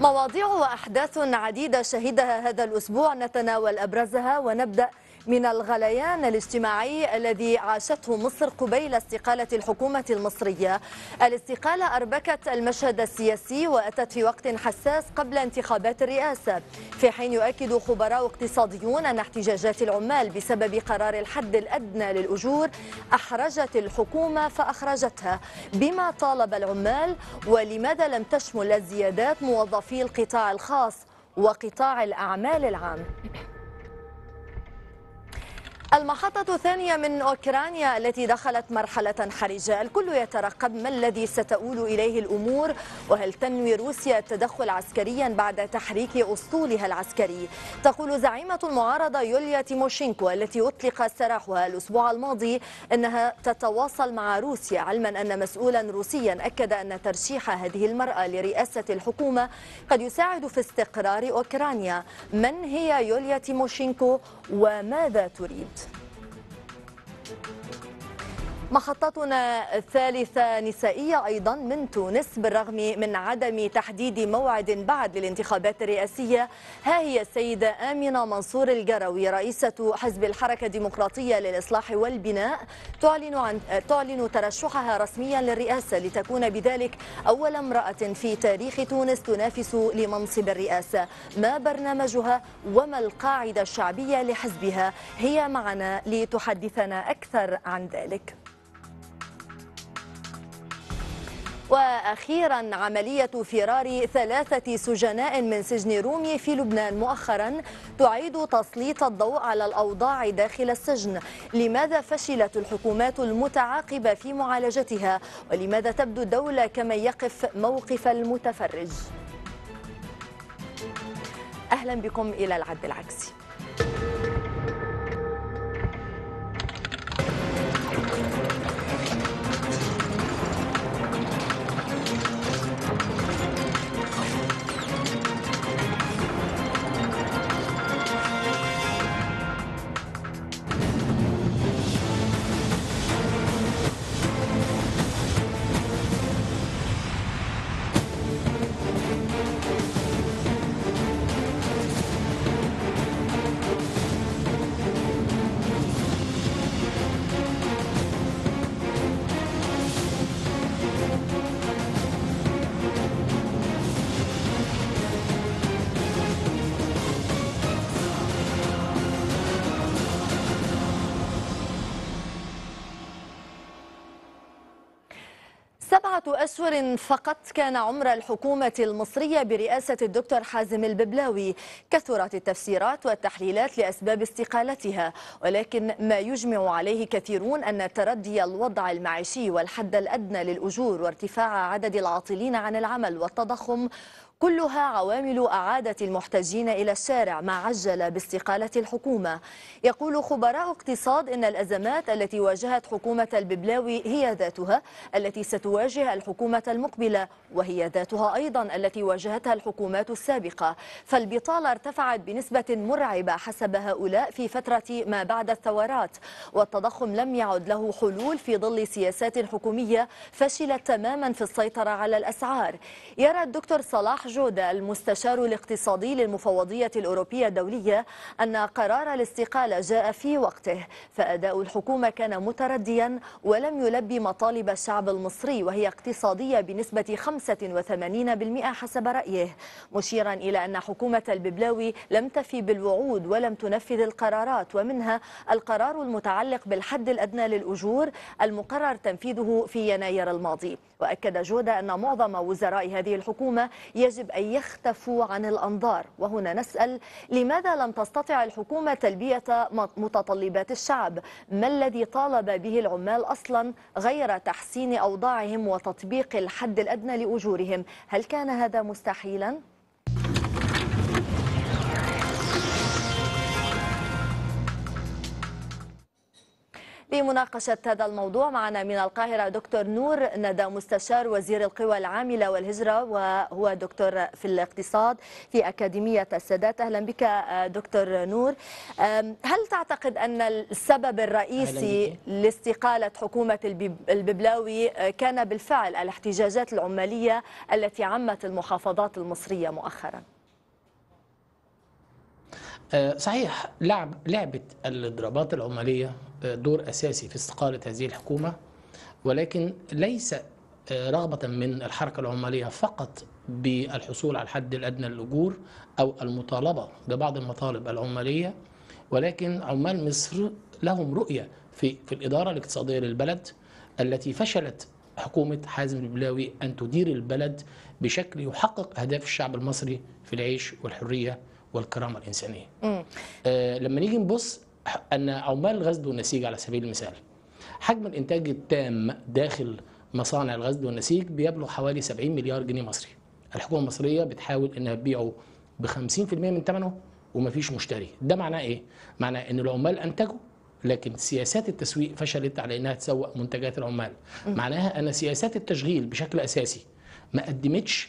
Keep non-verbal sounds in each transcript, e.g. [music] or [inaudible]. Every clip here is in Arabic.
مواضيع وأحداث عديدة شهدها هذا الأسبوع نتناول أبرزها ونبدأ من الغليان الاجتماعي الذي عاشته مصر قبيل استقالة الحكومة المصرية الاستقالة أربكت المشهد السياسي وأتت في وقت حساس قبل انتخابات الرئاسة في حين يؤكد خبراء اقتصاديون أن احتجاجات العمال بسبب قرار الحد الأدنى للأجور أحرجت الحكومة فأخرجتها بما طالب العمال ولماذا لم تشمل الزيادات موظفي القطاع الخاص وقطاع الأعمال العام المحطة الثانية من أوكرانيا التي دخلت مرحلة حرجة الكل يترقب ما الذي ستؤول إليه الأمور وهل تنوي روسيا التدخل عسكريا بعد تحريك أسطولها العسكري تقول زعيمة المعارضة يوليا تيموشينكو التي أطلق سراحها الأسبوع الماضي أنها تتواصل مع روسيا علما أن مسؤولا روسيا أكد أن ترشيح هذه المرأة لرئاسة الحكومة قد يساعد في استقرار أوكرانيا من هي يوليا تيموشينكو وماذا تريد Thank you. محطتنا الثالثة نسائية أيضا من تونس بالرغم من عدم تحديد موعد بعد للانتخابات الرئاسية ها هي السيدة آمنة منصور الجروي رئيسة حزب الحركة الديمقراطية للإصلاح والبناء تعلن, عن تعلن ترشحها رسميا للرئاسة لتكون بذلك أول امرأة في تاريخ تونس تنافس لمنصب الرئاسة ما برنامجها وما القاعدة الشعبية لحزبها هي معنا لتحدثنا أكثر عن ذلك وأخيرا عملية فرار ثلاثة سجناء من سجن رومي في لبنان مؤخرا تعيد تسليط الضوء على الأوضاع داخل السجن لماذا فشلت الحكومات المتعاقبة في معالجتها ولماذا تبدو الدولة كمن يقف موقف المتفرج أهلا بكم إلى العد العكسي أشهر فقط كان عمر الحكومة المصرية برئاسة الدكتور حازم الببلاوي كثرت التفسيرات والتحليلات لأسباب استقالتها ولكن ما يجمع عليه كثيرون أن تردي الوضع المعيشي والحد الأدنى للأجور وارتفاع عدد العاطلين عن العمل والتضخم كلها عوامل أعادت المحتجين إلى الشارع ما عجل باستقالة الحكومة يقول خبراء اقتصاد إن الأزمات التي واجهت حكومة الببلاوي هي ذاتها التي ستواجه الحكومة المقبلة وهي ذاتها أيضا التي واجهتها الحكومات السابقة فالبطالة ارتفعت بنسبة مرعبة حسب هؤلاء في فترة ما بعد الثورات والتضخم لم يعد له حلول في ظل سياسات حكومية فشلت تماما في السيطرة على الأسعار يرى الدكتور صلاح صالح جودة المستشار الاقتصادي للمفوضية الأوروبية الدولية أن قرار الاستقالة جاء في وقته فأداء الحكومة كان مترديا ولم يلبي مطالب الشعب المصري وهي اقتصادية بنسبة 85% حسب رأيه مشيرا إلى أن حكومة الببلاوي لم تفي بالوعود ولم تنفذ القرارات ومنها القرار المتعلق بالحد الأدنى للأجور المقرر تنفيذه في يناير الماضي وأكد جودة أن معظم وزراء هذه الحكومة يجب يجب أن يختفوا عن الأنظار وهنا نسأل لماذا لم تستطع الحكومة تلبية متطلبات الشعب ما الذي طالب به العمال أصلا غير تحسين أوضاعهم وتطبيق الحد الأدنى لأجورهم هل كان هذا مستحيلا؟ لمناقشة هذا الموضوع معنا من القاهرة دكتور نور ندى مستشار وزير القوى العاملة والهجرة وهو دكتور في الاقتصاد في أكاديمية السادات أهلا بك آه، دكتور نور هل تعتقد أن السبب الرئيسي لاستقالة حكومة الببلاوي آه، كان بالفعل الاحتجاجات العمالية التي عمت المحافظات المصرية مؤخراً؟ آه، صحيح لعب لعبة الاضرابات العمالية دور أساسي في استقالة هذه الحكومة ولكن ليس آه، رغبة من الحركة العمالية فقط بالحصول على الحد الأدنى للأجور أو المطالبة ببعض المطالب العمالية ولكن عمال مصر لهم رؤية في, في الإدارة الاقتصادية للبلد التي فشلت حكومة حازم البلاوي أن تدير البلد بشكل يحقق أهداف الشعب المصري في العيش والحرية والكرامة الإنسانية آه لما نيجي نبص أن عمال الغزل والنسيج على سبيل المثال حجم الإنتاج التام داخل مصانع الغزل والنسيج بيبلغ حوالي 70 مليار جنيه مصري الحكومة المصرية بتحاول إنها تبيعه ب 50% من ثمنه ومفيش مشتري ده معناه إيه؟ معناه إن العمال أنتجوا لكن سياسات التسويق فشلت على انها تسوق منتجات العمال معناها ان سياسات التشغيل بشكل اساسي ما قدمتش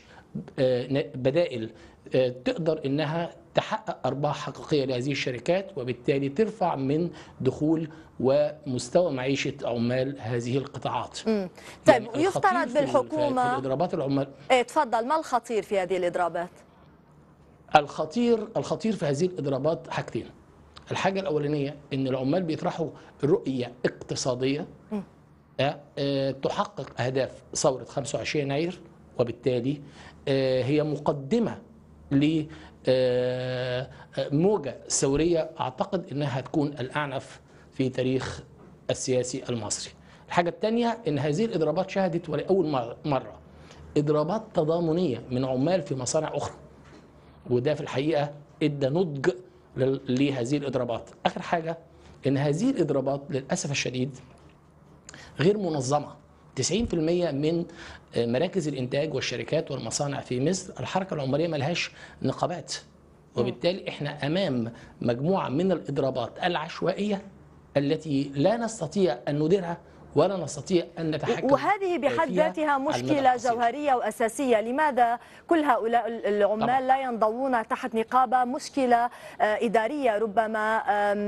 آه، بدائل آه، تقدر انها تحقق أرباح حقيقية لهذه الشركات وبالتالي ترفع من دخول ومستوى معيشة عمال هذه القطاعات يعني طيب يعني يفترض بالحكومة في الإضرابات العمال إيه، اتفضل ما الخطير في هذه الإضرابات؟ الخطير الخطير في هذه الإضرابات حاجتين الحاجة الأولانية إن العمال بيطرحوا رؤية اقتصادية آه، آه، تحقق أهداف ثورة 25 يناير وبالتالي آه، هي مقدمة ل آه، آه، موجة ثورية أعتقد أنها هتكون الأعنف في تاريخ السياسي المصري الحاجة الثانية أن هذه الإضرابات شهدت ولأول مرة إضرابات تضامنية من عمال في مصانع أخرى وده في الحقيقة إدى نضج لهذه الإضرابات آخر حاجة أن هذه الإضرابات للأسف الشديد غير منظمة 90% من آه، مراكز الانتاج والشركات والمصانع في مصر الحركه العمريه ملهاش نقابات وبالتالي احنا امام مجموعه من الاضرابات العشوائيه التي لا نستطيع ان نديرها ولا نستطيع أن نتحكم وهذه بحد ذاتها مشكلة جوهرية وأساسية لماذا كل هؤلاء العمال لا ينضوون تحت نقابة مشكلة آه، إدارية ربما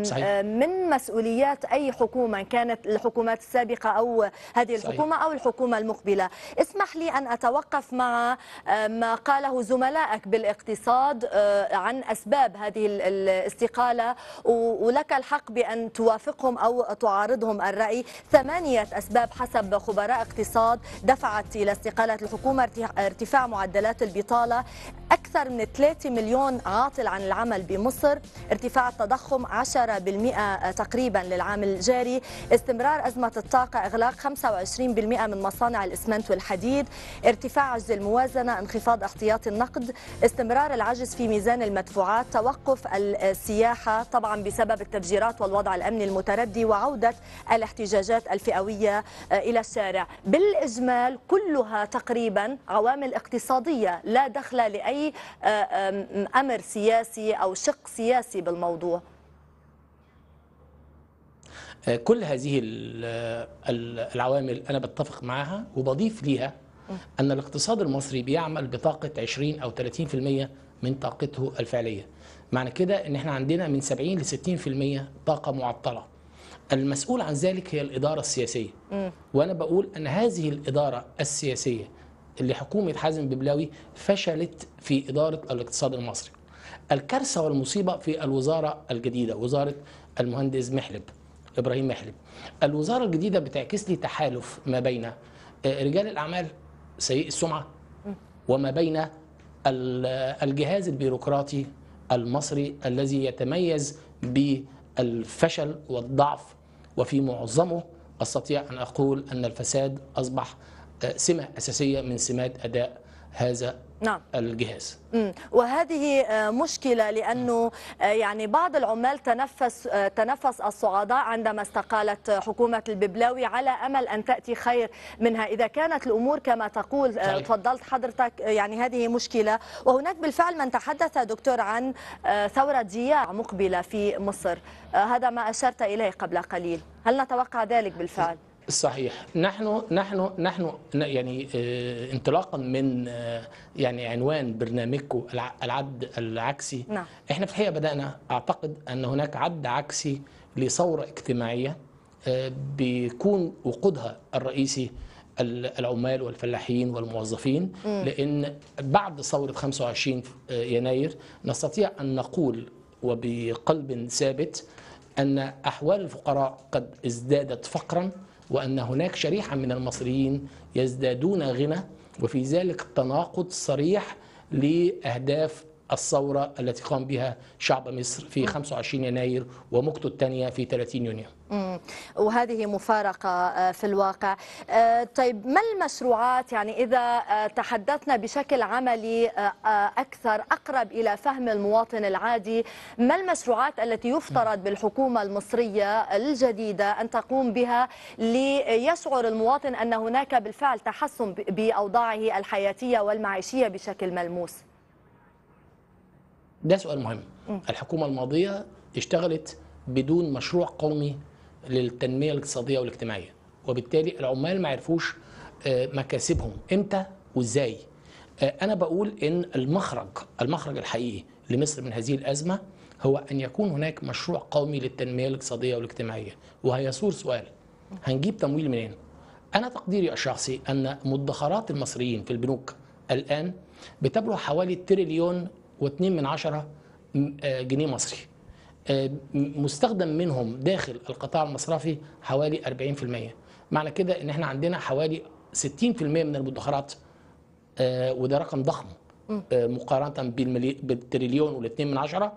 صحيح. من مسؤوليات أي حكومة كانت الحكومات السابقة أو هذه الحكومة صحيح. أو الحكومة المقبلة اسمح لي أن أتوقف مع آه، ما قاله زملائك بالاقتصاد آه، عن أسباب هذه الاستقالة ولك الحق بأن توافقهم أو تعارضهم الرأي ثمانية ثمانية أسباب حسب خبراء اقتصاد دفعت إلى استقالة الحكومة ارتفاع معدلات البطالة أكثر من 3 مليون عاطل عن العمل بمصر ارتفاع التضخم 10% تقريبا للعام الجاري استمرار أزمة الطاقة إغلاق 25% من مصانع الإسمنت والحديد ارتفاع عجز الموازنة انخفاض احتياطي النقد استمرار العجز في ميزان المدفوعات توقف السياحة طبعا بسبب التفجيرات والوضع الأمني المتردي وعودة الاحتجاجات الفئوية إلى الشارع بالإجمال كلها تقريبا عوامل اقتصادية لا دخل لأي أي أمر سياسي أو شق سياسي بالموضوع آه، كل هذه آه، العوامل أنا بتفق معها وبضيف ليها أن الاقتصاد المصري بيعمل بطاقة 20 أو 30% من طاقته الفعلية معنى كده أن احنا عندنا من 70 ل 60% طاقة معطلة المسؤول عن ذلك هي الإدارة السياسية وأنا بقول أن هذه الإدارة السياسية اللي حكومه حازم ببلاوي فشلت في اداره الاقتصاد المصري. الكارثه والمصيبه في الوزاره الجديده وزاره المهندس محلب ابراهيم محلب. الوزاره الجديده بتعكس لي تحالف ما بين آه، رجال الاعمال سيء السمعه وما بين الجهاز البيروقراطي المصري الذي يتميز بالفشل والضعف وفي معظمه استطيع ان اقول ان الفساد اصبح سمة أساسية من سمات أداء هذا نعم. الجهاز مم. وهذه آه، مشكلة لأنه آه، يعني بعض العمال تنفس آه، تنفس الصعداء عندما استقالت حكومة الببلاوي على أمل أن تأتي خير منها إذا كانت الأمور كما تقول صحيح. تفضلت حضرتك يعني هذه مشكلة وهناك بالفعل من تحدث دكتور عن ثورة ضياع مقبلة في مصر هذا ما أشرت إليه قبل قليل هل نتوقع ذلك بالفعل؟ صحيح نحن نحن نحن يعني آه، انطلاقا من آه، يعني عنوان برنامجكم العد العكسي نعم. احنا في الحقيقه بدانا اعتقد ان هناك عد عكسي لثوره اجتماعيه آه، بيكون وقودها الرئيسي العمال والفلاحين والموظفين م. لان بعد ثوره 25 يناير نستطيع ان نقول وبقلب ثابت ان احوال الفقراء قد ازدادت فقرا وأن هناك شريحة من المصريين يزدادون غنى وفي ذلك تناقض صريح لأهداف الثورة التي قام بها شعب مصر في 25 يناير ومكتو الثانية في 30 يونيو وهذه مفارقة آه، في الواقع آه، طيب ما المشروعات يعني إذا آه، تحدثنا بشكل عملي أكثر أقرب إلى فهم المواطن العادي ما المشروعات التي يفترض بالحكومة المصرية الجديدة أن تقوم بها ليشعر المواطن أن هناك بالفعل تحسن بأوضاعه الحياتية والمعيشية بشكل ملموس ده سؤال مهم الحكومه الماضيه اشتغلت بدون مشروع قومي للتنميه الاقتصاديه والاجتماعيه وبالتالي العمال ما عرفوش آه، مكاسبهم امتى وازاي آه، انا بقول ان المخرج المخرج الحقيقي لمصر من هذه الازمه هو ان يكون هناك مشروع قومي للتنميه الاقتصاديه والاجتماعيه وهيثور سؤال هنجيب تمويل منين انا تقديري الشخصي ان مدخرات المصريين في البنوك الان بتبلغ حوالي تريليون و2 من عشرة آه، جنيه مصري آه، مستخدم منهم داخل القطاع المصرفي حوالي 40% معنى كده ان احنا عندنا حوالي 60% من المدخرات آه، وده رقم ضخم مقارنه بالتريليون والاثنين من عشره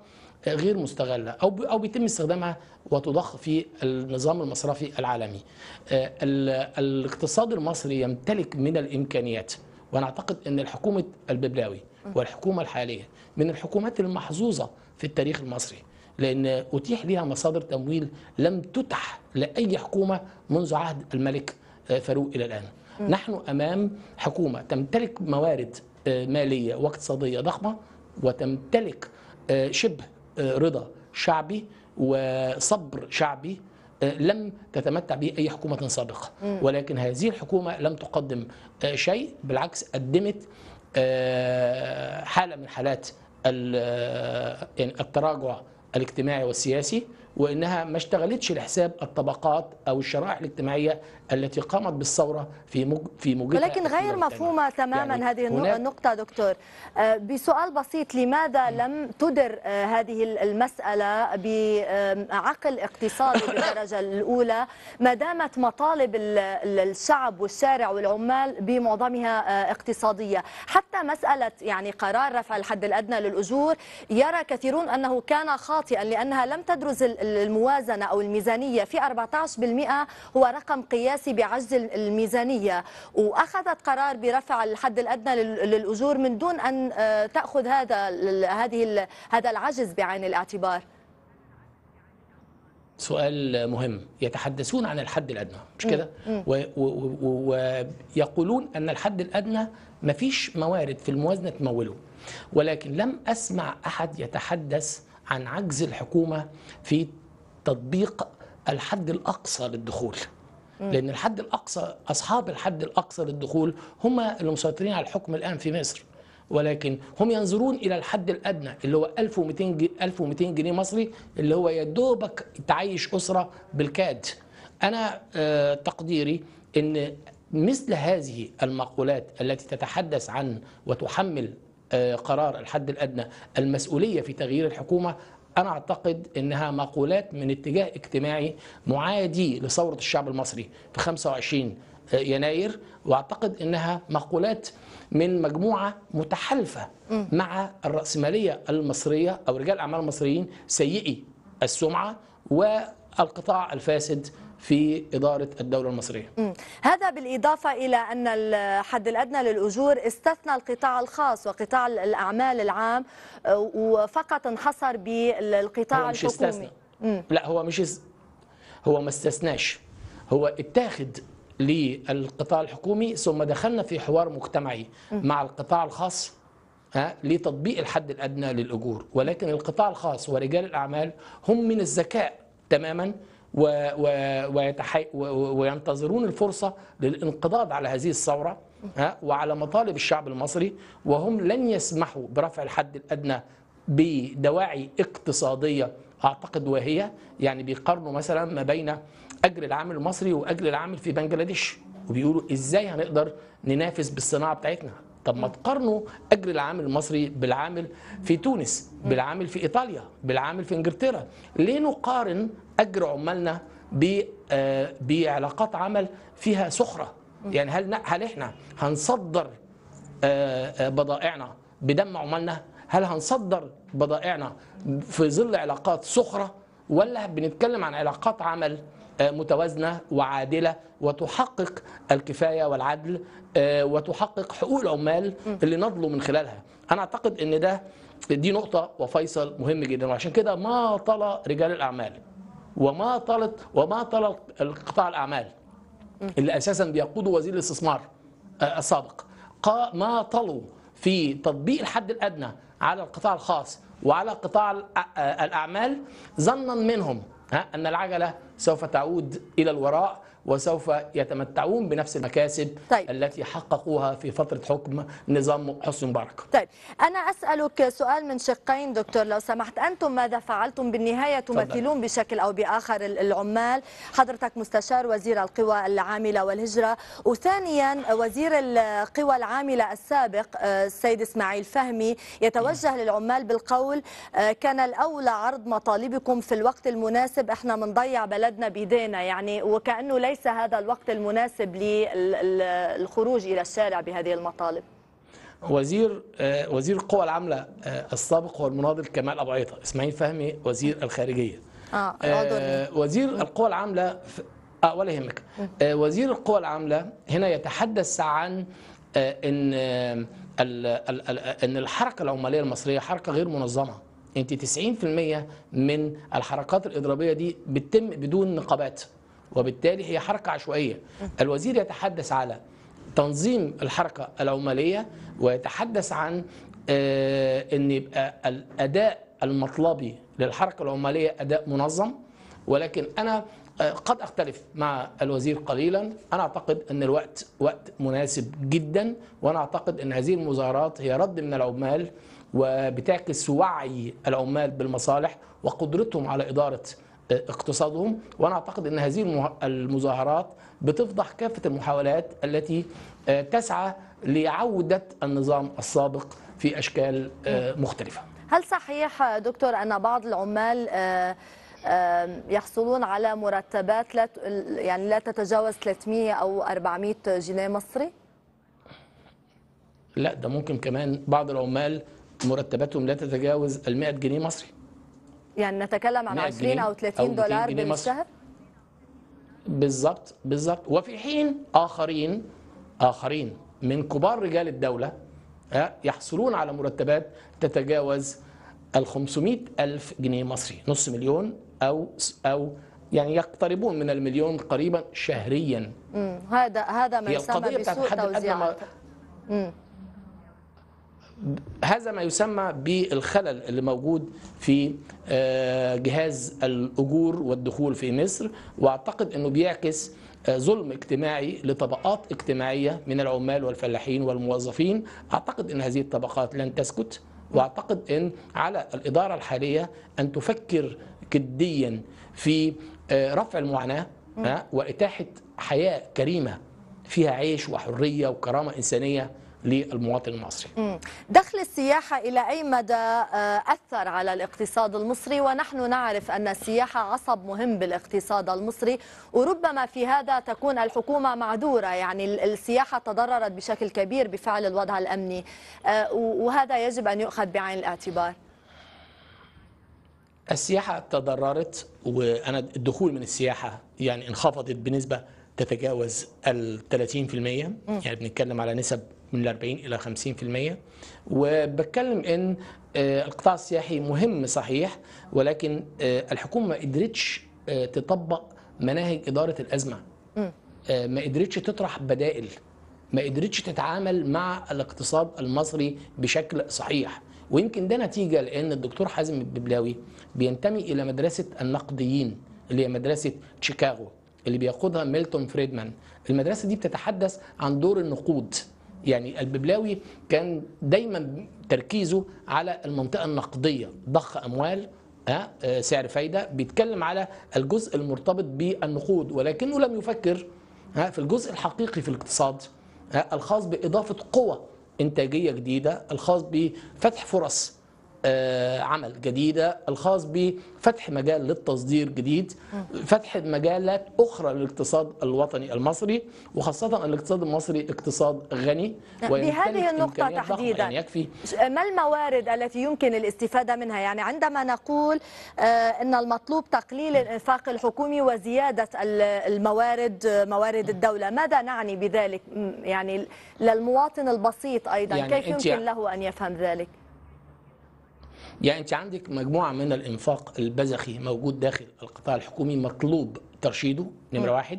غير مستغله او او بيتم استخدامها وتضخ في النظام المصرفي العالمي. الاقتصاد المصري يمتلك من الامكانيات وانا اعتقد ان الحكومه الببلاوي والحكومة الحالية من الحكومات المحظوظة في التاريخ المصري لأن أتيح لها مصادر تمويل لم تتح لأي حكومة منذ عهد الملك آه، فاروق إلى الآن نحن أمام حكومة تمتلك موارد آه، مالية واقتصادية ضخمة وتمتلك آه، شبه رضا شعبي وصبر شعبي لم تتمتع به أي حكومة سابقة ولكن هذه الحكومة لم تقدم شيء بالعكس قدمت آه، حاله من حالات آه، يعني التراجع الاجتماعي والسياسي وانها ما اشتغلتش لحساب الطبقات او الشرائح الاجتماعيه التي قامت بالثوره في مج... في موجبها ولكن غير مفهومه تماما يعني هذه هناك... النقطه دكتور آه، بسؤال بسيط لماذا لم تدر آه، هذه المساله بعقل اقتصادي [laughs] بالدرجه الاولى ما دامت مطالب الشعب والشارع والعمال بمعظمها آه، اقتصاديه حتى مساله يعني قرار رفع الحد الادنى للاجور يرى كثيرون انه كان خاطئا لانها لم تدرس الموازنة أو الميزانية في 14% هو رقم قياسي بعجز الميزانية وأخذت قرار برفع الحد الأدنى للأجور من دون أن آه، تأخذ هذا هذه هذا العجز بعين الاعتبار سؤال مهم يتحدثون عن الحد الأدنى مش كده ويقولون أن الحد الأدنى مفيش موارد في الموازنة تموله ولكن لم أسمع أحد يتحدث عن عجز الحكومه في تطبيق الحد الاقصى للدخول لان الحد الاقصى اصحاب الحد الاقصى للدخول هم اللي مسيطرين على الحكم الان في مصر ولكن هم ينظرون الى الحد الادنى اللي هو 1200 جنيه 1200 جنيه مصري اللي هو يا دوبك تعيش اسره بالكاد انا آه، تقديري ان مثل هذه المقولات التي تتحدث عن وتحمل آه، قرار الحد الادنى المسؤوليه في تغيير الحكومه انا اعتقد انها مقولات من اتجاه اجتماعي معادي لثوره الشعب المصري في 25 آه، يناير واعتقد انها مقولات من مجموعه متحالفه مع الراسماليه المصريه او رجال الاعمال المصريين سيئي السمعه والقطاع الفاسد في إدارة الدولة المصرية هذا بالإضافة إلى أن الحد الأدنى للأجور استثنى القطاع الخاص وقطاع الأعمال العام آه، وفقط انحصر بالقطاع مش الحكومي استثنى. لا هو مش هو ما استثناش هو اتاخد للقطاع الحكومي ثم دخلنا في حوار مجتمعي مع القطاع الخاص ها لتطبيق الحد الادنى للاجور ولكن القطاع الخاص ورجال الاعمال هم من الذكاء تماما وينتظرون الفرصة للانقضاض على هذه الثورة وعلى مطالب الشعب المصري وهم لن يسمحوا برفع الحد الأدنى بدواعي اقتصادية أعتقد وهي يعني بيقارنوا مثلا ما بين أجر العامل المصري وأجر العامل في بنجلاديش وبيقولوا إزاي هنقدر ننافس بالصناعة بتاعتنا طب ما تقارنوا اجر العامل المصري بالعامل في تونس بالعامل في ايطاليا بالعامل في انجلترا ليه نقارن اجر عمالنا آه، بعلاقات عمل فيها سخره يعني هل هل احنا هنصدر آه، آه، بضائعنا بدم عمالنا هل هنصدر بضائعنا في ظل علاقات سخره ولا بنتكلم عن علاقات عمل آه، متوازنه وعادله وتحقق الكفايه والعدل آه، وتحقق حقوق العمال اللي نضلوا من خلالها انا اعتقد ان ده دي نقطه وفيصل مهم جدا وعشان كده ما طال رجال الاعمال وما طالت وما طال القطاع الاعمال اللي اساسا بيقوده وزير الاستثمار آه، السابق ما طلوا في تطبيق الحد الادنى على القطاع الخاص وعلى قطاع الاعمال ظنا منهم أن العجلة سوف تعود إلى الوراء وسوف يتمتعون بنفس المكاسب طيب. التي حققوها في فترة حكم نظام حسني مبارك طيب أنا أسألك سؤال من شقين دكتور لو سمحت أنتم ماذا فعلتم بالنهاية تمثلون بشكل أو بآخر العمال حضرتك مستشار وزير القوى العاملة والهجرة وثانيا وزير القوى العاملة السابق آه، السيد إسماعيل فهمي يتوجه للعمال بالقول آه، كان الأولى عرض مطالبكم في الوقت المناسب احنا منضيع بلدنا بإيدينا يعني وكأنه ليس ليس هذا الوقت المناسب للخروج إلى الشارع بهذه المطالب وزير آه، وزير القوى العامله آه، السابق هو المناضل كمال ابو عيطه اسماعيل فهمي وزير الخارجيه آه, آه، وزير القوى العامله آه ولا يهمك وزير القوى العامله هنا يتحدث عن ان ان الحركه العماليه المصريه حركه غير منظمه انت 90% من الحركات الاضرابيه دي بتتم بدون نقابات وبالتالي هي حركة عشوائية الوزير يتحدث على تنظيم الحركة العمالية ويتحدث عن آه، أن يبقى الأداء المطلبي للحركة العمالية أداء منظم ولكن أنا آه، قد أختلف مع الوزير قليلا أنا أعتقد أن الوقت وقت مناسب جدا وأنا أعتقد أن هذه المظاهرات هي رد من العمال وبتعكس وعي العمال بالمصالح وقدرتهم على إدارة اقتصادهم وانا اعتقد ان هذه المظاهرات بتفضح كافه المحاولات التي آه، تسعى لعوده النظام السابق في اشكال آه، مختلفه. هل صحيح دكتور ان بعض العمال آه، يحصلون على مرتبات لا يعني لا تتجاوز 300 او 400 جنيه مصري؟ لا ده ممكن كمان بعض العمال مرتباتهم لا تتجاوز ال 100 جنيه مصري. يعني نتكلم عن 20 او 30 أو دولار بالشهر بالظبط بالظبط وفي حين اخرين اخرين من كبار رجال الدوله آه، يحصلون على مرتبات تتجاوز ال 500 ألف جنيه مصري نص مليون أو أو يعني يقتربون من المليون قريبا شهريا هذا هذا ما يسمى بسوء توزيع هذا ما يسمى بالخلل اللي موجود في آه، جهاز الاجور والدخول في مصر واعتقد انه بيعكس آه، ظلم اجتماعي لطبقات اجتماعيه من العمال والفلاحين والموظفين اعتقد ان هذه الطبقات لن تسكت واعتقد ان على الاداره الحاليه ان تفكر جديا في آه، رفع المعاناه واتاحه حياه كريمه فيها عيش وحريه وكرامه انسانيه للمواطن المصري دخل السياحة إلى أي مدى آه، أثر على الاقتصاد المصري ونحن نعرف أن السياحة عصب مهم بالاقتصاد المصري وربما في هذا تكون الحكومة معذورة يعني السياحة تضررت بشكل كبير بفعل الوضع الأمني آه، وهذا يجب أن يؤخذ بعين الاعتبار السياحة تضررت وأنا الدخول من السياحة يعني انخفضت بنسبة تتجاوز ال 30% يعني بنتكلم على نسب من 40 إلى 50% وبتكلم أن آه، القطاع السياحي مهم صحيح ولكن آه، الحكومة ما قدرتش آه، تطبق مناهج إدارة الأزمة ما قدرتش تطرح بدائل ما قدرتش تتعامل مع الاقتصاد المصري بشكل صحيح ويمكن ده نتيجة لأن الدكتور حازم الببلاوي بينتمي إلى مدرسة النقديين اللي هي مدرسة شيكاغو اللي بيقودها ميلتون فريدمان المدرسة دي بتتحدث عن دور النقود يعني الببلاوي كان دايما تركيزه على المنطقة النقدية ضخ أموال آه، سعر فايدة بيتكلم على الجزء المرتبط بالنقود ولكنه لم يفكر في الجزء الحقيقي في الاقتصاد الخاص بإضافة قوة إنتاجية جديدة الخاص بفتح فرص آه، عمل جديدة الخاص بفتح مجال للتصدير جديد فتح مجالات أخرى للاقتصاد الوطني المصري وخاصة الاقتصاد المصري اقتصاد غني نعم، بهذه النقطة يعني تحديدا يعني يكفي ما الموارد التي يمكن الاستفادة منها يعني عندما نقول آه، أن المطلوب تقليل الإنفاق الحكومي وزيادة الموارد موارد الدولة ماذا نعني بذلك يعني للمواطن البسيط أيضا يعني كيف يمكن له أن يفهم ذلك يعني انت عندك مجموعه من الانفاق البذخي موجود داخل القطاع الحكومي مطلوب ترشيده نمره واحد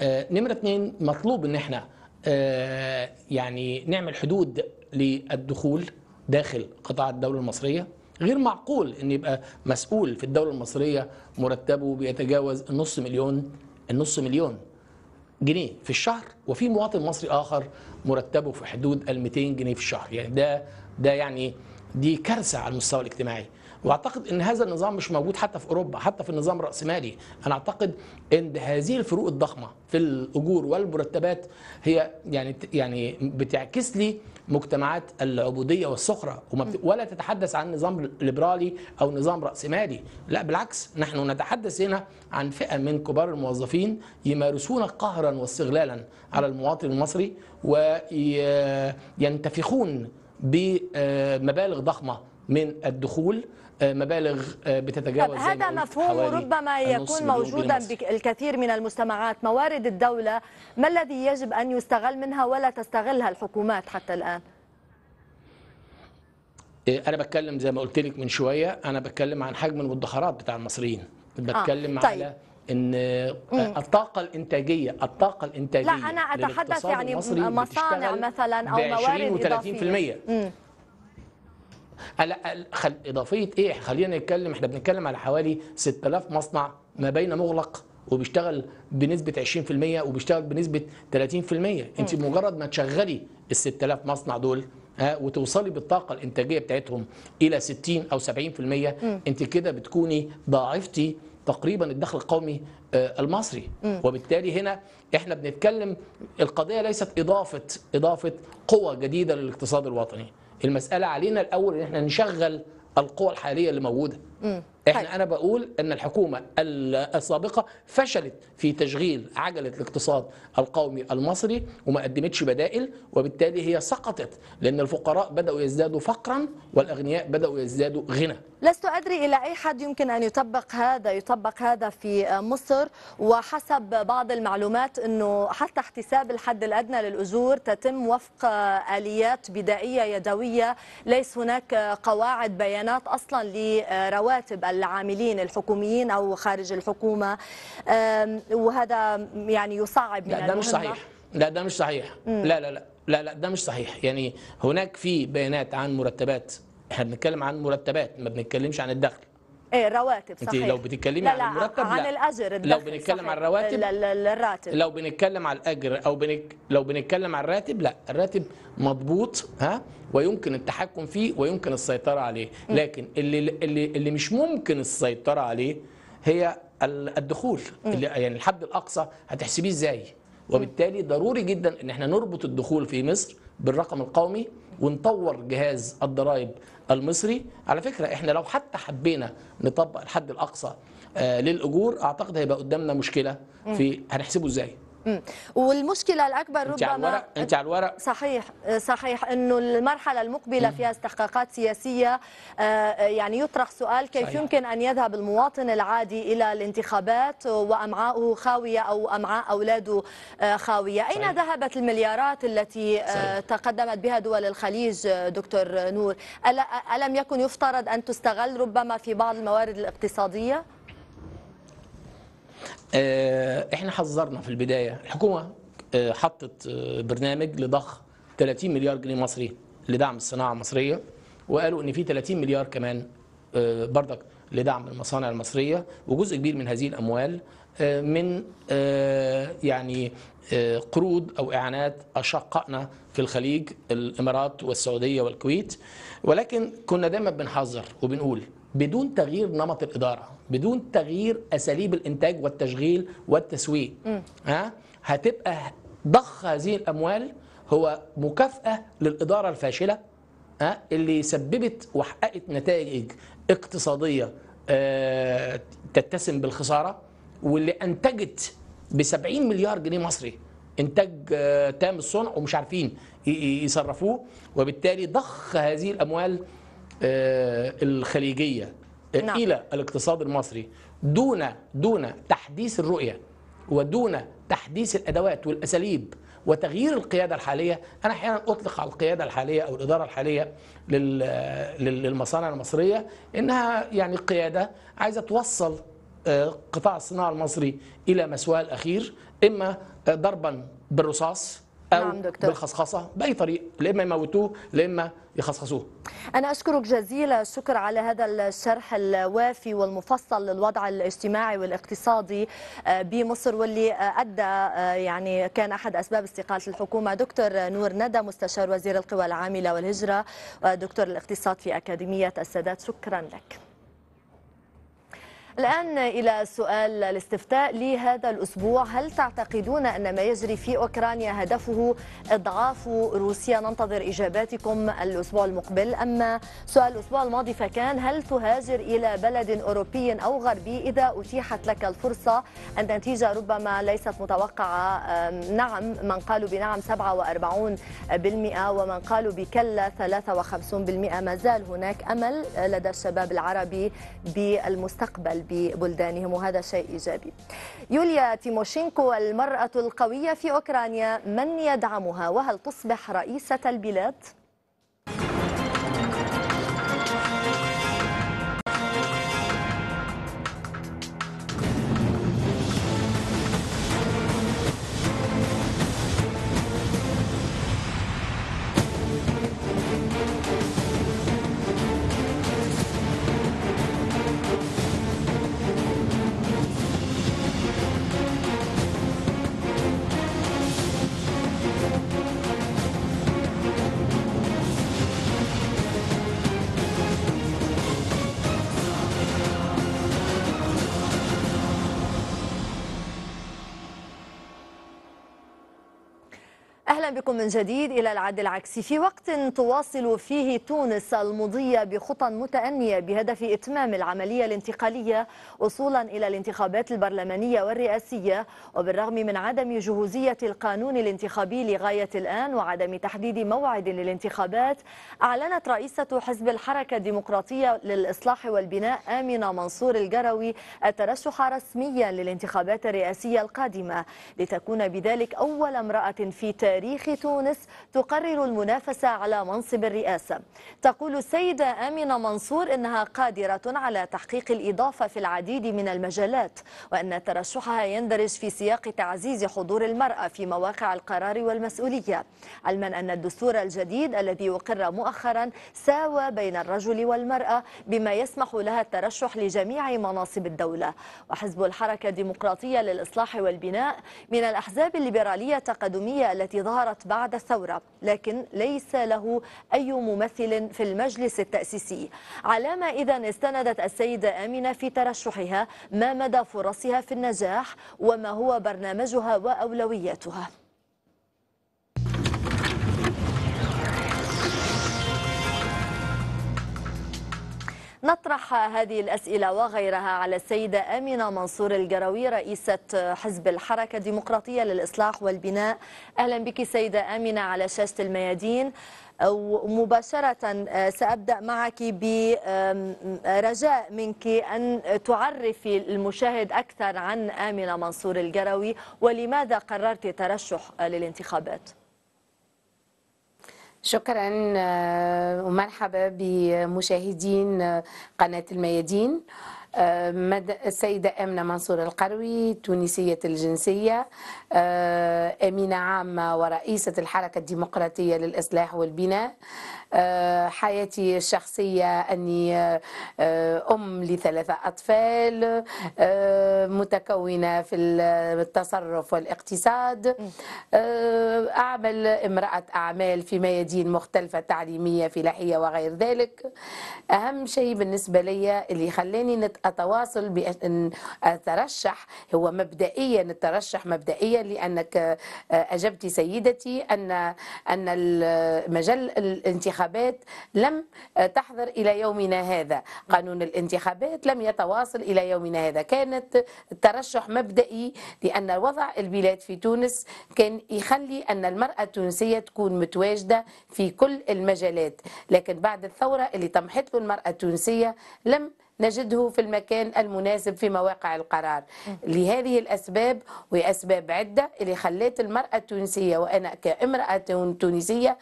آه نمره اثنين مطلوب ان احنا آه يعني نعمل حدود للدخول داخل قطاع الدوله المصريه غير معقول ان يبقى مسؤول في الدوله المصريه مرتبه بيتجاوز النص مليون النص مليون جنيه في الشهر وفي مواطن مصري اخر مرتبه في حدود ال 200 جنيه في الشهر يعني ده ده يعني دي كارثه على المستوى الاجتماعي واعتقد ان هذا النظام مش موجود حتى في اوروبا حتى في النظام الراسمالي انا اعتقد ان هذه الفروق الضخمه في الاجور والمرتبات هي يعني يعني بتعكس لي مجتمعات العبوديه والسخره ولا تتحدث عن نظام ليبرالي او نظام راسمالي لا بالعكس نحن نتحدث هنا عن فئه من كبار الموظفين يمارسون قهرا واستغلالا على المواطن المصري وينتفخون بمبالغ ضخمه من الدخول آه، مبالغ آه، بتتجاوز طب هذا مفهوم ربما يكون موجودا بالكثير من المجتمعات موارد الدولة ما الذي يجب أن يستغل منها ولا تستغلها الحكومات حتى الآن آه، أنا بتكلم زي ما قلت لك من شوية أنا بتكلم عن حجم المدخرات بتاع المصريين بتكلم آه. طيب. على ان الطاقه الانتاجيه الطاقه الانتاجيه لا انا اتحدث يعني مصانع مثلا او موارد اضافيه 30% هلا خل... اضافيه ايه خلينا نتكلم احنا بنتكلم على حوالي 6000 مصنع ما بين مغلق وبيشتغل بنسبه 20% وبيشتغل بنسبه 30% انت مجرد ما تشغلي ال 6000 مصنع دول ها وتوصلي بالطاقه الانتاجيه بتاعتهم الى 60 او 70% انت كده بتكوني ضاعفتي تقريبا الدخل القومي آه، المصري وبالتالي هنا احنا بنتكلم القضيه ليست اضافه اضافه قوى جديده للاقتصاد الوطني المساله علينا الاول ان احنا نشغل القوى الحاليه اللي موجوده احنا طيب. انا بقول ان الحكومه السابقه فشلت في تشغيل عجله الاقتصاد القومي المصري وما قدمتش بدائل وبالتالي هي سقطت لان الفقراء بداوا يزدادوا فقرا والاغنياء بداوا يزدادوا غنى لست ادري الى اي حد يمكن ان يطبق هذا يطبق هذا في مصر وحسب بعض المعلومات انه حتى احتساب الحد الادنى للاجور تتم وفق اليات بدائيه يدويه ليس هناك قواعد بيانات اصلا لرواتب العاملين الحكوميين او خارج الحكومه وهذا يعني يصعب من لا ده مش صحيح لا ده مش صحيح مم. لا لا لا لا لا ده مش صحيح يعني هناك في بيانات عن مرتبات احنا بنتكلم عن مرتبات ما بنتكلمش عن الدخل ايه رواتب صحيح لو بتتكلمي لا عن لا المرتب عن لا. الاجر لو بنتكلم عن الرواتب الراتب لو بنتكلم على الاجر او بنك لو بنتكلم عن الراتب لا الراتب مضبوط ها ويمكن التحكم فيه ويمكن السيطره عليه لكن اللي اللي اللي مش ممكن السيطره عليه هي الدخول اللي يعني الحد الاقصى هتحسبيه ازاي وبالتالي ضروري جدا ان احنا نربط الدخول في مصر بالرقم القومي ونطور جهاز الضرائب المصري على فكرة احنا لو حتى حبينا نطبق الحد الأقصى آه، للأجور أعتقد هيبقى قدامنا مشكلة في هنحسبه ازاي والمشكله الاكبر ربما انت على الورق انت على الورق صحيح آه، صحيح انه المرحله المقبله فيها استحقاقات سياسيه آه، آه، يعني يطرح سؤال كيف صحيح. يمكن ان يذهب المواطن العادي الى الانتخابات وامعاؤه خاويه او امعاء اولاده خاويه اين صحيح. ذهبت المليارات التي صحيح. تقدمت بها دول الخليج دكتور نور الم يكن يفترض ان تستغل ربما في بعض الموارد الاقتصاديه آه، احنا حذرنا في البدايه الحكومه آه، حطت آه، برنامج لضخ 30 مليار جنيه مصري لدعم الصناعه المصريه وقالوا ان في 30 مليار كمان بردك لدعم المصانع المصريه وجزء كبير من هذه الاموال من يعني قروض او اعانات اشقائنا في الخليج الامارات والسعوديه والكويت ولكن كنا دايما بنحذر وبنقول بدون تغيير نمط الاداره بدون تغيير اساليب الانتاج والتشغيل والتسويق ها هتبقى ضخ هذه الاموال هو مكافاه للاداره الفاشله ها اللي سببت وحققت نتائج اقتصاديه آه، تتسم بالخساره واللي انتجت ب 70 مليار جنيه مصري انتاج آه، تام الصنع ومش عارفين يصرفوه وبالتالي ضخ هذه الاموال آه، الخليجيه آه، نعم. الى الاقتصاد المصري دون دون تحديث الرؤيه ودون تحديث الادوات والاساليب وتغيير القياده الحاليه انا احيانا اطلق على القياده الحاليه او الاداره الحاليه للمصانع المصريه انها يعني قياده عايزه توصل آه، قطاع الصناعه المصري الى مسواه الاخير اما ضربا بالرصاص او نعم بالخصخصه باي طريق لا اما يموتوه لا اما يخصصوه أنا أشكرك جزيل الشكر على هذا الشرح الوافي والمفصل للوضع الاجتماعي والاقتصادي آه، بمصر واللي آه، أدى آه، يعني كان أحد أسباب استقالة الحكومة دكتور نور ندى مستشار وزير القوى العاملة والهجرة ودكتور الاقتصاد في أكاديمية السادات شكرا لك الآن إلى سؤال الاستفتاء لهذا الأسبوع هل تعتقدون أن ما يجري في أوكرانيا هدفه إضعاف روسيا ننتظر إجاباتكم الأسبوع المقبل أما سؤال الأسبوع الماضي فكان هل تهاجر إلى بلد أوروبي أو غربي إذا أتيحت لك الفرصة النتيجة ربما ليست متوقعة نعم من قالوا بنعم 47% ومن قالوا بكلا 53% ما زال هناك أمل لدى الشباب العربي بالمستقبل ببلدانهم وهذا شيء إيجابي يوليا تيموشينكو المرأة القوية في أوكرانيا من يدعمها وهل تصبح رئيسة البلاد؟ اهلا بكم من جديد الى العد العكسي في وقت تواصل فيه تونس المضي بخطى متأنية بهدف اتمام العملية الانتقالية وصولا الى الانتخابات البرلمانية والرئاسية وبالرغم من عدم جهوزية القانون الانتخابي لغاية الان وعدم تحديد موعد للانتخابات اعلنت رئيسة حزب الحركة الديمقراطية للاصلاح والبناء آمنة منصور الجروي الترشح رسميا للانتخابات الرئاسية القادمة لتكون بذلك اول امرأة في تاريخ تاريخ تونس تقرر المنافسة على منصب الرئاسة تقول السيدة آمنة منصور إنها قادرة على تحقيق الإضافة في العديد من المجالات وأن ترشحها يندرج في سياق تعزيز حضور المرأة في مواقع القرار والمسؤولية علما أن الدستور الجديد الذي يقر مؤخرا ساوى بين الرجل والمرأة بما يسمح لها الترشح لجميع مناصب الدولة وحزب الحركة الديمقراطية للإصلاح والبناء من الأحزاب الليبرالية التقدمية التي ظهرت ظهرت بعد الثورة لكن ليس له أي ممثل في المجلس التأسيسي على ما إذا استندت السيدة آمنة في ترشحها ما مدى فرصها في النجاح وما هو برنامجها وأولوياتها نطرح هذه الأسئلة وغيرها على السيدة أمينة منصور الجروي رئيسة حزب الحركة الديمقراطية للإصلاح والبناء أهلا بك سيدة أمينة على شاشة الميادين ومباشرة آه، سأبدأ معك برجاء منك أن تعرفي المشاهد أكثر عن آمنة منصور الجروي ولماذا قررت ترشح للانتخابات؟ شكرا آه، ومرحبا بمشاهدين آه، قناة الميادين آه، السيدة أمنة منصور القروي تونسية الجنسية أمينة عامة ورئيسة الحركة الديمقراطية للإصلاح والبناء آه، حياتي الشخصية أني آه، أم لثلاثة أطفال آه، متكونة في التصرف والاقتصاد أعمل امرأة أعمال في ميادين مختلفة تعليمية فلاحية وغير ذلك أهم شيء بالنسبة لي اللي خلاني أتواصل بأن أترشح هو مبدئيا الترشح مبدئيا لأنك أجبت سيدتي أن أن المجال الانتخاب الانتخابات لم تحضر إلى يومنا هذا قانون الانتخابات لم يتواصل إلى يومنا هذا كانت ترشح مبدئي لأن وضع البلاد في تونس كان يخلي أن المرأة التونسية تكون متواجدة في كل المجالات لكن بعد الثورة اللي طمحت له المرأة التونسية لم نجده في المكان المناسب في مواقع القرار لهذه الأسباب وأسباب عدة اللي خلت المرأة التونسية وأنا كامرأة تونسية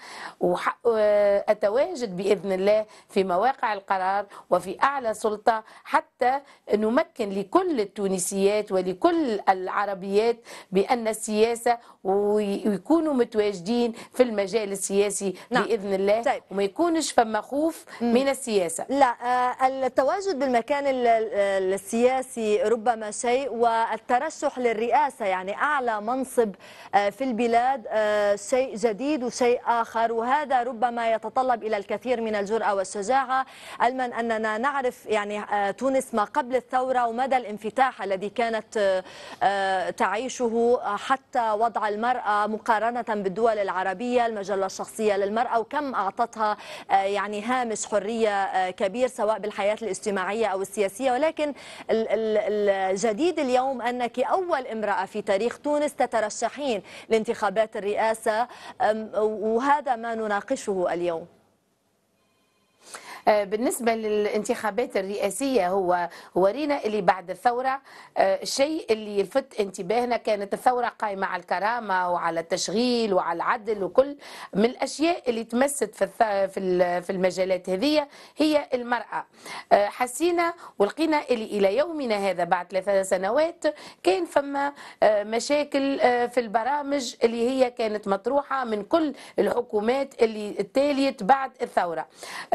أتواجد بإذن الله في مواقع القرار وفي أعلى سلطة حتى نمكن لكل التونسيات ولكل العربيات بأن السياسة ويكونوا متواجدين في المجال السياسي نعم. بإذن الله طيب. وما يكونش فما خوف من السياسة لا آه، التواجد المكان السياسي ربما شيء والترشح للرئاسة يعني أعلى منصب آه، في البلاد آه، شيء جديد وشيء آخر وهذا ربما يتطلب إلى الكثير من الجرأة والشجاعة علما أننا نعرف يعني آه، تونس ما قبل الثورة ومدى الانفتاح الذي كانت تعيشه حتى وضع المرأة مقارنة بالدول العربية المجلة الشخصية للمرأة وكم أعطتها يعني هامش حرية كبير سواء بالحياة الاجتماعية الاجتماعية أو السياسية ولكن الجديد اليوم أنك أول امرأة في تاريخ تونس تترشحين لانتخابات الرئاسة وهذا ما نناقشه اليوم آه، بالنسبه للانتخابات الرئاسيه هو ورينا اللي بعد الثوره الشيء آه، اللي لفت انتباهنا كانت الثوره قائمه على الكرامه وعلى التشغيل وعلى العدل وكل من الاشياء اللي تمست في في المجالات هذه هي المراه آه، حسينا ولقينا اللي الى يومنا هذا بعد ثلاث سنوات كان فما مشاكل في البرامج اللي هي كانت مطروحه من كل الحكومات اللي تاليت بعد الثوره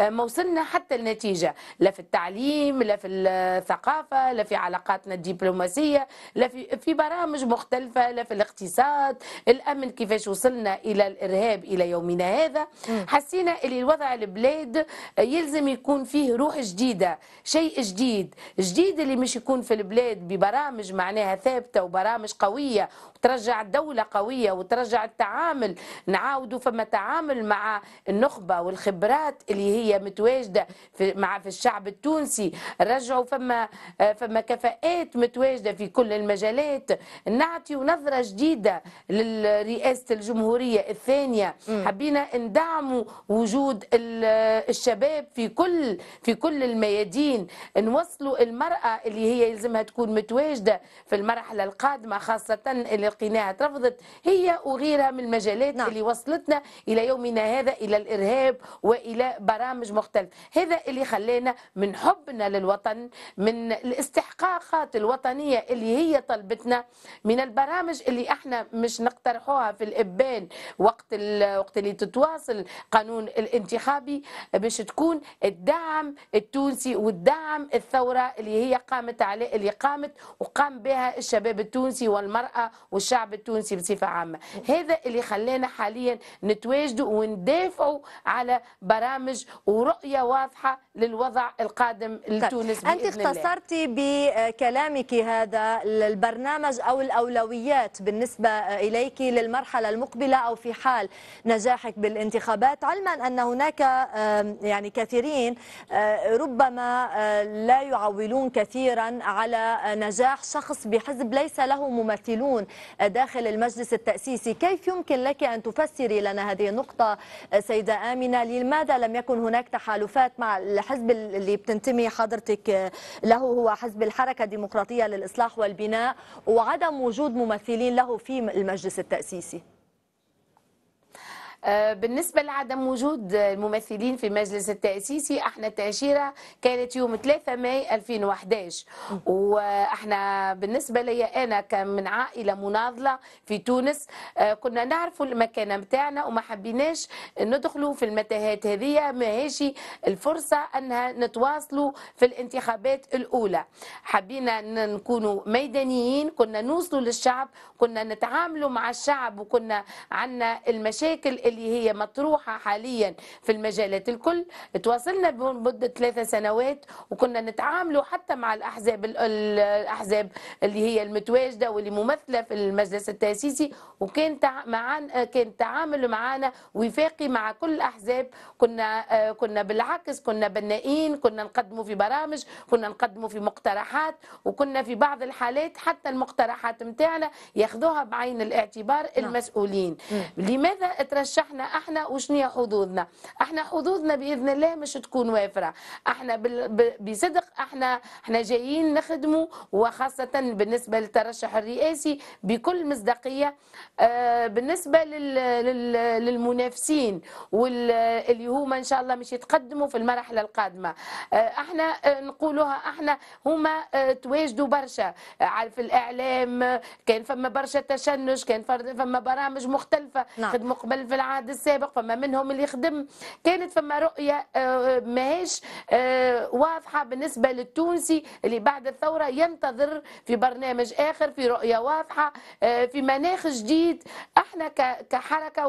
ما وصلنا حتى النتيجة لا في التعليم لا في الثقافة لا في علاقاتنا الدبلوماسية لا في, في برامج مختلفة لا في الاقتصاد الأمن كيفاش وصلنا إلى الإرهاب إلى يومنا هذا حسينا اللي الوضع البلاد يلزم يكون فيه روح جديدة شيء جديد جديد اللي مش يكون في البلاد ببرامج معناها ثابتة وبرامج قوية وترجع الدولة قوية وترجع التعامل نعاودوا فما تعامل مع النخبة والخبرات اللي هي متواجدة متواجده في مع في الشعب التونسي رجعوا فما فما كفاءات متواجده في كل المجالات نعطي نظره جديده لرئاسه الجمهوريه الثانيه م. حبينا ندعموا وجود الشباب في كل في كل الميادين نوصلوا المراه اللي هي يلزمها تكون متواجده في المرحله القادمه خاصه اللي لقيناها ترفضت هي وغيرها من المجالات نعم. اللي وصلتنا الى يومنا هذا الى الارهاب والى برامج مختلفه هذا اللي خلانا من حبنا للوطن من الاستحقاقات الوطنية اللي هي طلبتنا من البرامج اللي احنا مش نقترحوها في الإبان وقت وقت اللي تتواصل قانون الانتخابي باش تكون الدعم التونسي والدعم الثورة اللي هي قامت عليه اللي قامت وقام بها الشباب التونسي والمرأة والشعب التونسي بصفة عامة هذا اللي خلانا حاليا نتواجدوا وندافعوا على برامج ورؤية واضحه للوضع القادم طيب، لتونس طيب. انت اختصرتي بكلامك هذا البرنامج او الاولويات بالنسبه اليك للمرحله المقبله او في حال نجاحك بالانتخابات علما ان هناك يعني كثيرين آه، ربما آه، لا يعولون كثيرا على نجاح شخص بحزب ليس له ممثلون داخل المجلس التاسيسي كيف يمكن لك ان تفسري لنا هذه النقطه آه، سيده امنه لماذا لم يكن هناك تحالفات الخلافات مع الحزب اللي بتنتمي حضرتك آه، له هو حزب الحركة الديمقراطية للإصلاح والبناء وعدم وجود ممثلين له في المجلس التأسيسي آه، بالنسبة لعدم وجود الممثلين في المجلس التأسيسي احنا التأشيرة كانت يوم 3 ماي 2011 واحنا بالنسبة لي أنا كمن عائلة مناضلة في تونس آه، كنا نعرفوا المكانة متاعنا وما حبيناش ندخلوا في المتاهات هذه هيش الفرصة أنها نتواصلوا في الانتخابات الأولى حبينا نكونوا ميدانيين كنا نوصلوا للشعب كنا نتعاملوا مع الشعب وكنا عنا المشاكل اللي هي مطروحة حاليا في المجالات الكل تواصلنا بهم ثلاثة سنوات وكنا نتعاملوا حتى مع الأحزاب الأحزاب اللي هي المتواجدة واللي ممثلة في المجلس التأسيسي وكان معان كان تعامل معانا وفاقي مع كل الأحزاب كنا آه، كنا بالعكس كنا بنائين كنا نقدموا في برامج كنا نقدموا في مقترحات وكنا في بعض الحالات حتى المقترحات نتاعنا ياخذوها بعين الاعتبار نعم. المسؤولين لماذا ترشح شحنا احنا وشنيا حظوظنا احنا حظوظنا باذن الله مش تكون وافره احنا بصدق احنا احنا جايين نخدموا وخاصه بالنسبه للترشح الرئاسي بكل مصداقيه آه، بالنسبه للمنافسين واللي هما ان شاء الله مش يتقدموا في المرحله القادمه آه، احنا آه، نقولوها احنا هما تواجدوا برشا عارف الاعلام كان فما برشا تشنج كان فما برامج مختلفه نعم. خدموا قبل في العام العهد السابق فما منهم اللي خدم كانت فما رؤية آه، ماهيش آه، واضحة بالنسبة للتونسي اللي بعد الثورة ينتظر في برنامج آخر في رؤية واضحة آه، في مناخ جديد احنا كحركة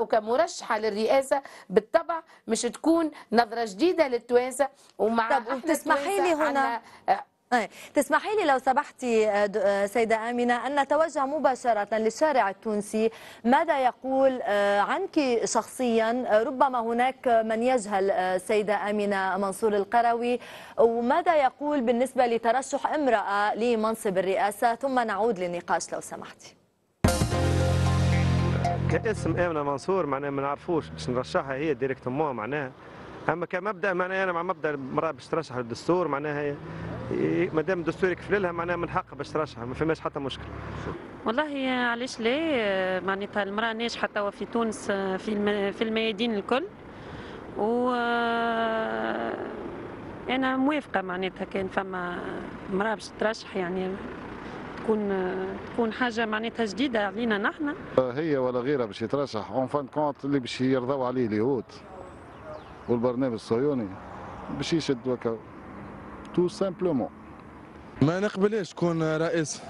وكمرشحة للرئاسة بالطبع مش تكون نظرة جديدة للتوانسة ومع طب تسمحي لي هنا طيب تسمحي لي لو سمحتي آه، آه، سيدة آمنة أن نتوجه مباشرة للشارع التونسي ماذا يقول آه، عنك شخصيا ربما هناك من يجهل سيدة آمنة منصور القروي وماذا يقول بالنسبة لترشح امرأة لمنصب الرئاسة ثم نعود للنقاش لو سمحتي كاسم آمنة منصور معناها ما نعرفوش باش نرشحها هي ديريكتومون معناها اما كمبدا معناها انا مع مبدا المراه باش ترشح للدستور معناها ما دام الدستور يكفل لها معناها من حقها باش ترشح ما فماش حتى مشكل والله علاش لا معناتها المراه ناجحه توا في تونس في الم... في الميادين الكل و انا موافقه معناتها كان فما مراه باش ترشح يعني تكون تكون حاجه معناتها جديده علينا نحن هي ولا غيرها باش يترشح اون فان كونت اللي باش يرضوا عليه اليهود والبرنامج الصهيوني باش يشد وكا تو سامبلومون ما نقبلش تكون رئيس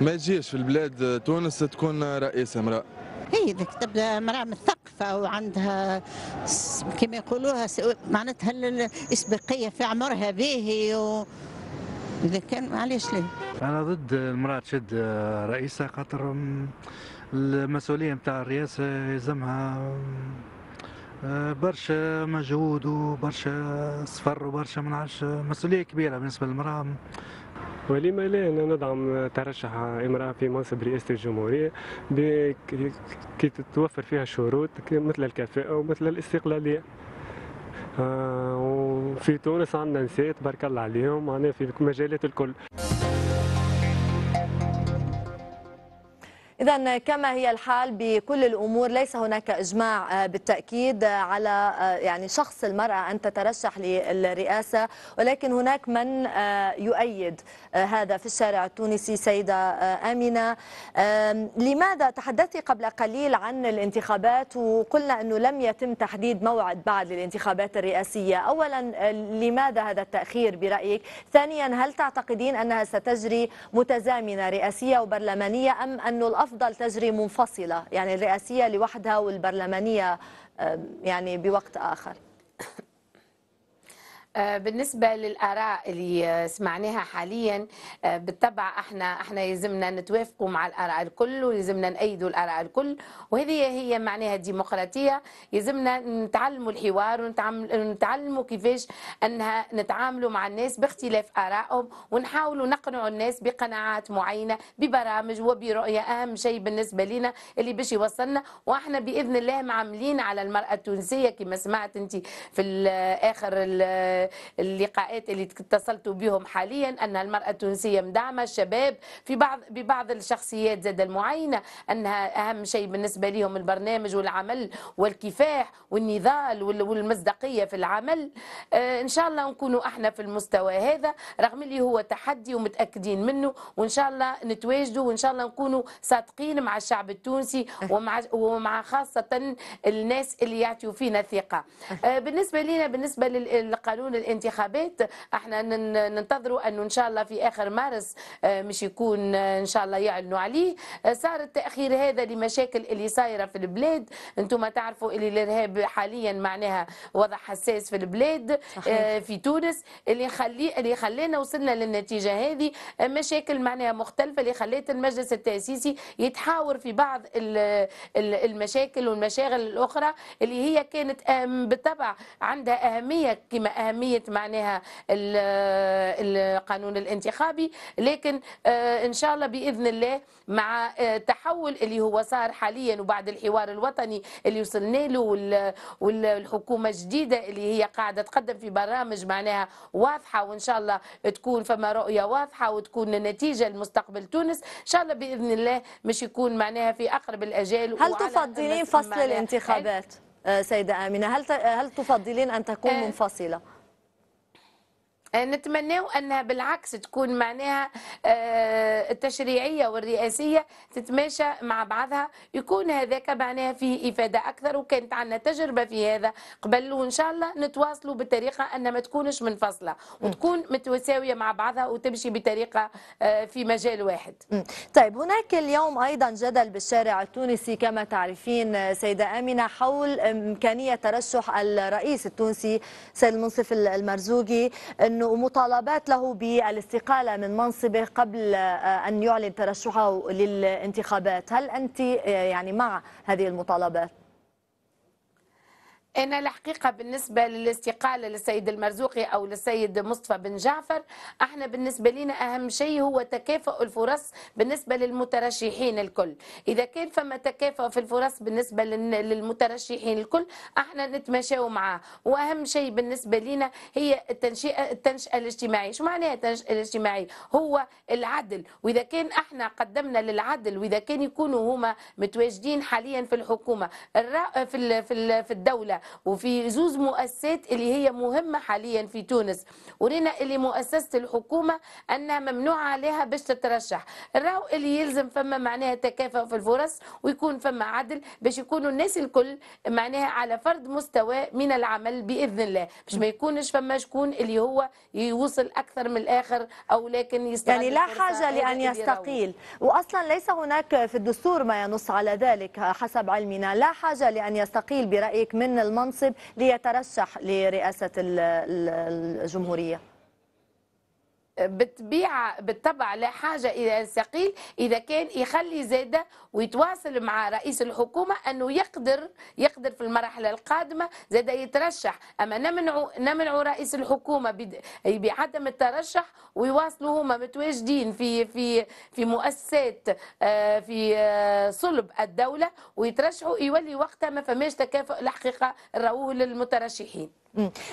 ما يجيش في البلاد تونس تكون رئيس امراه اي ذاك تبدا امراه مثقفه وعندها كما يقولوها معناتها الاسبقيه في عمرها به و اذا كان علاش ليه؟ انا ضد المراه تشد رئيسه خاطر المسؤوليه نتاع الرئاسه يلزمها برشا مجهود وبرشا سفر وبرشا ما نعرفش مسؤوليه كبيره بالنسبه للمراه ولما لا انا ندعم ترشح امراه في منصب رئاسه الجمهوريه كي تتوفر فيها شروط مثل الكفاءه ومثل الاستقلاليه آه وفي تونس عندنا نساء تبارك الله عليهم معناها في مجالات الكل إذا كما هي الحال بكل الأمور ليس هناك إجماع آه، بالتأكيد آه، على آه، يعني شخص المرأة أن تترشح للرئاسة ولكن هناك من يؤيد هذا في الشارع التونسي سيدة آمنة لماذا تحدثت قبل قليل عن الانتخابات وقلنا أنه لم يتم تحديد موعد بعد للانتخابات الرئاسية أولا لماذا هذا التأخير برأيك ثانيا هل تعتقدين أنها ستجري متزامنة رئاسية وبرلمانية أم أنه الأفضل الأفضل تجري منفصلة يعني الرئاسية لوحدها والبرلمانية يعني بوقت آخر آه، بالنسبه للاراء اللي سمعناها حاليا آه، بالطبع احنا احنا يلزمنا نتوافقوا مع الاراء الكل ويلزمنا نأيدوا الاراء الكل وهذه هي معناها الديمقراطيه يلزمنا نتعلموا الحوار ونتعلموا كيفاش انها نتعاملوا مع الناس باختلاف ارائهم ونحاولوا نقنعوا الناس بقناعات معينه ببرامج وبرؤيه اهم شيء بالنسبه لنا اللي باش يوصلنا واحنا باذن الله معملين على المراه التونسيه كما سمعت انت في اخر اللقاءات اللي اتصلت بهم حاليا أن المرأة التونسية مدعمة الشباب في بعض ببعض الشخصيات زاد المعينة أنها أهم شيء بالنسبة لهم البرنامج والعمل والكفاح والنضال والمصداقية في العمل آه، إن شاء الله نكونوا احنا في المستوى هذا رغم اللي هو تحدي ومتأكدين منه وإن شاء الله نتواجدوا وإن شاء الله نكونوا صادقين مع الشعب التونسي ومع ومع خاصة الناس اللي يعطيوا فينا ثقة آه، بالنسبة لنا بالنسبة للقانون تكون الانتخابات احنا ننتظروا انه ان شاء الله في اخر مارس آه، مش يكون آه، ان شاء الله يعلنوا عليه آه، صار التاخير هذا لمشاكل اللي صايره في البلاد انتم تعرفوا اللي الارهاب حاليا معناها وضع حساس في البلاد صحيح. في تونس اللي خلي اللي خلانا وصلنا للنتيجه هذه مشاكل معناها مختلفه اللي خلت المجلس التاسيسي يتحاور في بعض المشاكل والمشاغل الاخرى اللي هي كانت بالطبع عندها اهميه كما اهميه اهميه معناها القانون الانتخابي لكن آه، ان شاء الله باذن الله مع آه، تحول اللي هو صار حاليا وبعد الحوار الوطني اللي وصلنا له والحكومه الجديده اللي هي قاعده تقدم في برامج معناها واضحه وان شاء الله تكون فما رؤيه واضحه وتكون النتيجه لمستقبل تونس ان شاء الله باذن الله مش يكون معناها في اقرب الاجال هل تفضلين فصل الانتخابات إيه؟ آه، سيده امنه هل هل تفضلين ان تكون منفصله آه، نتمناو انها بالعكس تكون معناها آه، التشريعيه والرئاسيه تتماشى مع بعضها يكون هذاك معناها فيه افاده اكثر وكانت عندنا تجربه في هذا قبل وان شاء الله نتواصلوا بطريقه ان ما تكونش منفصله وتكون متساويه مع بعضها وتمشي بطريقه آه، في مجال واحد. طيب هناك اليوم ايضا جدل بالشارع التونسي كما تعرفين سيده امنه حول امكانيه ترشح الرئيس التونسي سيد المنصف المرزوقي انه أنه مطالبات له بالاستقالة من منصبه قبل آه، أن يعلن ترشحه للانتخابات هل أنت آه، يعني مع هذه المطالبات؟ أنا الحقيقة بالنسبة للاستقالة للسيد المرزوقي أو للسيد مصطفى بن جعفر احنا بالنسبة لنا أهم شيء هو تكافؤ الفرص بالنسبة للمترشحين الكل إذا كان فما تكافؤ في الفرص بالنسبة للمترشحين الكل احنا نتماشاو معاه وأهم شيء بالنسبة لنا هي التنشئة التنشئة الاجتماعية شو معناها التنشئة الاجتماعية هو العدل وإذا كان احنا قدمنا للعدل وإذا كان يكونوا هما متواجدين حاليا في الحكومة في في الدولة وفي زوز مؤسسات اللي هي مهمه حاليا في تونس ورينا اللي مؤسسه الحكومه انها ممنوعة عليها باش تترشح راهو اللي يلزم فما معناها تكافؤ في الفرص ويكون فما عدل باش يكونوا الناس الكل معناها على فرد مستوى من العمل باذن الله باش ما يكونش فما شكون اللي هو يوصل اكثر من الاخر او لكن يعني لا حاجه لان يستقيل واصلا ليس هناك في الدستور ما ينص على ذلك حسب علمنا لا حاجه لان يستقيل برايك من المنطقة المنصب ليترشح لرئاسة الجمهورية بتبيع بالطبع لا حاجه الى الثقيل اذا كان يخلي زاده ويتواصل مع رئيس الحكومه انه يقدر يقدر في المرحله القادمه زاده يترشح اما نمنع نمنع رئيس الحكومه بعدم الترشح ويواصلوا هما متواجدين في في في مؤسسات آه، في آه، صلب الدوله ويترشحوا يولي وقتها ما فماش تكافؤ الحقيقه راوه للمترشحين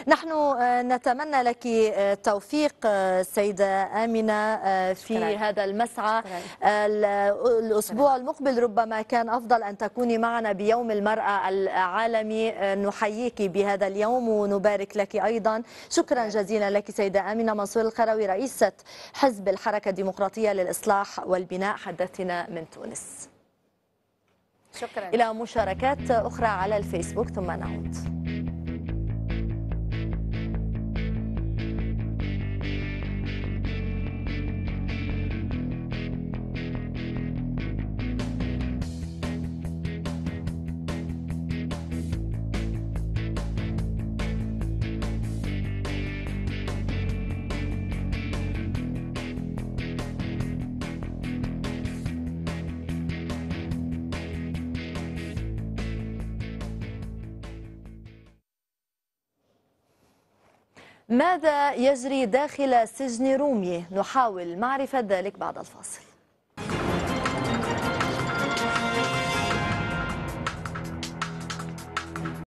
نحن آه، نتمنى لك التوفيق آه، آه، سيدة آمنة في هذا المسعى الأسبوع المقبل ربما كان أفضل أن تكوني معنا بيوم المرأة العالمي نحييك بهذا اليوم ونبارك لك أيضا شكرا جزيلا لك سيدة آمنة منصور القروي رئيسة حزب الحركة الديمقراطية للإصلاح والبناء حدثنا من تونس شكرا إلى مشاركات أخرى على الفيسبوك ثم نعود ماذا يجري داخل سجن رومية نحاول معرفة ذلك بعد الفاصل